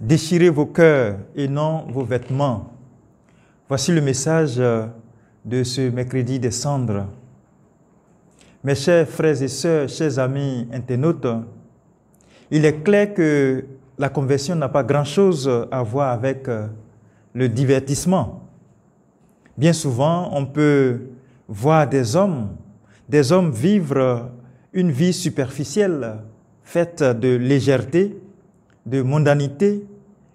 Déchirez vos cœurs et non vos vêtements. Voici le message de ce mercredi des cendres. Mes chers frères et sœurs, chers amis internautes, il est clair que la conversion n'a pas grand-chose à voir avec euh, le divertissement. Bien souvent, on peut voir des hommes, des hommes vivre une vie superficielle, faite de légèreté, de mondanité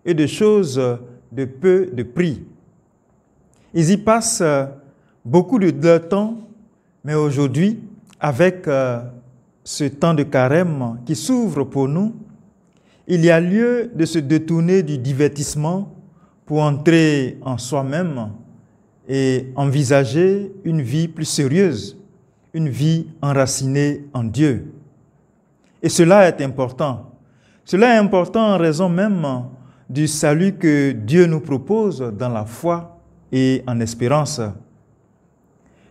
et de choses de peu de prix. Ils y passent beaucoup de leur temps, mais aujourd'hui, avec euh, ce temps de carême qui s'ouvre pour nous, il y a lieu de se détourner du divertissement pour entrer en soi-même et envisager une vie plus sérieuse, une vie enracinée en Dieu. Et cela est important. Cela est important en raison même du salut que Dieu nous propose dans la foi et en espérance.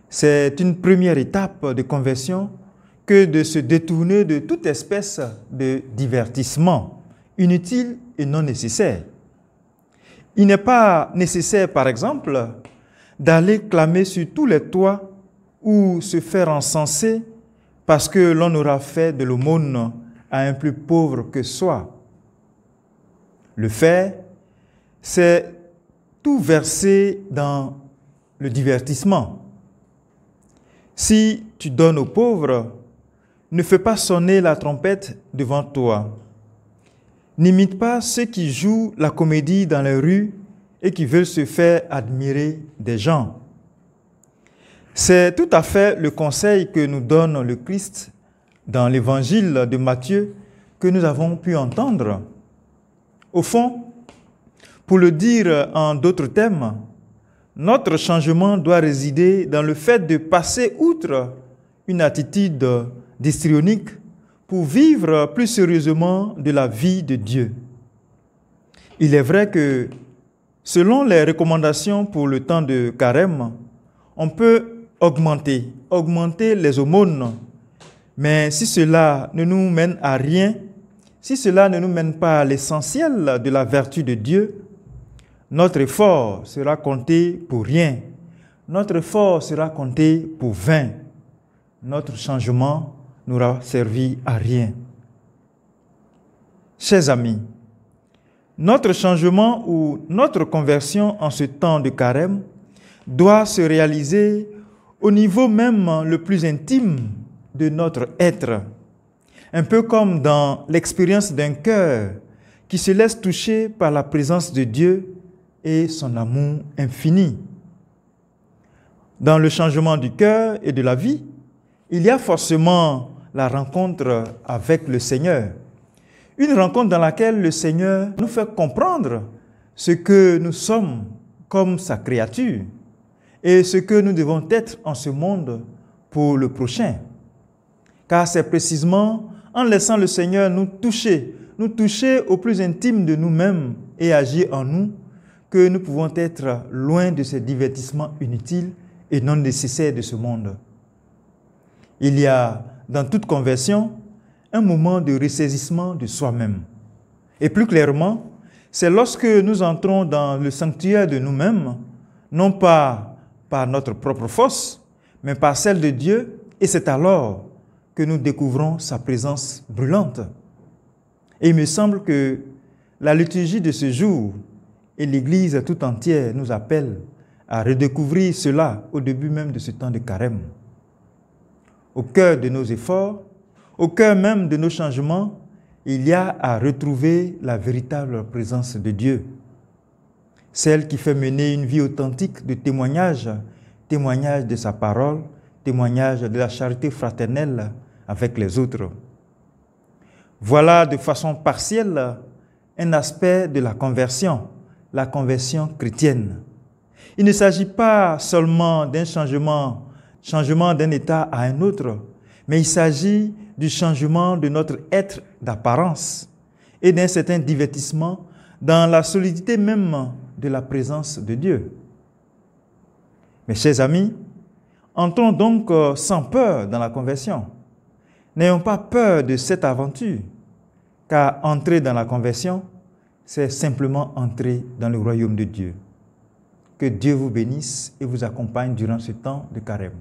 C'est une première étape de conversion que de se détourner de toute espèce de divertissement inutile et non nécessaire. Il n'est pas nécessaire, par exemple, d'aller clamer sur tous les toits ou se faire encenser parce que l'on aura fait de l'aumône à un plus pauvre que soi. Le fait, c'est tout verser dans le divertissement. Si tu donnes aux pauvres, ne fais pas sonner la trompette devant toi. N'imite pas ceux qui jouent la comédie dans les rues et qui veulent se faire admirer des gens. C'est tout à fait le conseil que nous donne le Christ dans l'évangile de Matthieu que nous avons pu entendre. Au fond, pour le dire en d'autres termes, notre changement doit résider dans le fait de passer outre une attitude d'histrionique pour vivre plus sérieusement de la vie de Dieu. Il est vrai que selon les recommandations pour le temps de carême, on peut augmenter, augmenter les aumônes. Mais si cela ne nous mène à rien, si cela ne nous mène pas à l'essentiel de la vertu de Dieu, notre effort sera compté pour rien. Notre effort sera compté pour vain. Notre changement n'aura servi à rien. Chers amis, notre changement ou notre conversion en ce temps de carême doit se réaliser au niveau même le plus intime de notre être, un peu comme dans l'expérience d'un cœur qui se laisse toucher par la présence de Dieu et son amour infini. Dans le changement du cœur et de la vie, il y a forcément la rencontre avec le Seigneur. Une rencontre dans laquelle le Seigneur nous fait comprendre ce que nous sommes comme sa créature et ce que nous devons être en ce monde pour le prochain. Car c'est précisément en laissant le Seigneur nous toucher, nous toucher au plus intime de nous-mêmes et agir en nous, que nous pouvons être loin de ces divertissements inutiles et non nécessaires de ce monde. Il y a dans toute conversion, un moment de ressaisissement de soi-même. Et plus clairement, c'est lorsque nous entrons dans le sanctuaire de nous-mêmes, non pas par notre propre force, mais par celle de Dieu, et c'est alors que nous découvrons sa présence brûlante. Et il me semble que la liturgie de ce jour et l'Église tout entière nous appellent à redécouvrir cela au début même de ce temps de carême au cœur de nos efforts, au cœur même de nos changements, il y a à retrouver la véritable présence de Dieu, celle qui fait mener une vie authentique de témoignage, témoignage de sa parole, témoignage de la charité fraternelle avec les autres. Voilà de façon partielle un aspect de la conversion, la conversion chrétienne. Il ne s'agit pas seulement d'un changement changement d'un état à un autre, mais il s'agit du changement de notre être d'apparence et d'un certain divertissement dans la solidité même de la présence de Dieu. Mes chers amis, entrons donc euh, sans peur dans la conversion. N'ayons pas peur de cette aventure, car entrer dans la conversion, c'est simplement entrer dans le royaume de Dieu. Que Dieu vous bénisse et vous accompagne durant ce temps de carême.